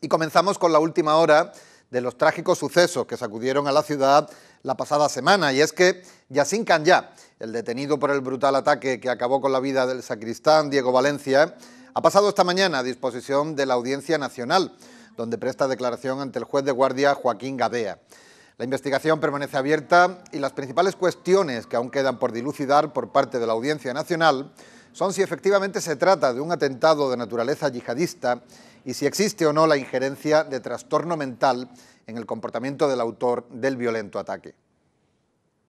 Y comenzamos con la última hora de los trágicos sucesos que sacudieron a la ciudad la pasada semana, y es que Yassin Kanyá, el detenido por el brutal ataque que acabó con la vida del sacristán Diego Valencia, ha pasado esta mañana a disposición de la Audiencia Nacional, donde presta declaración ante el juez de guardia Joaquín Gadea. La investigación permanece abierta y las principales cuestiones que aún quedan por dilucidar por parte de la Audiencia Nacional son si efectivamente se trata de un atentado de naturaleza yihadista y si existe o no la injerencia de trastorno mental en el comportamiento del autor del violento ataque.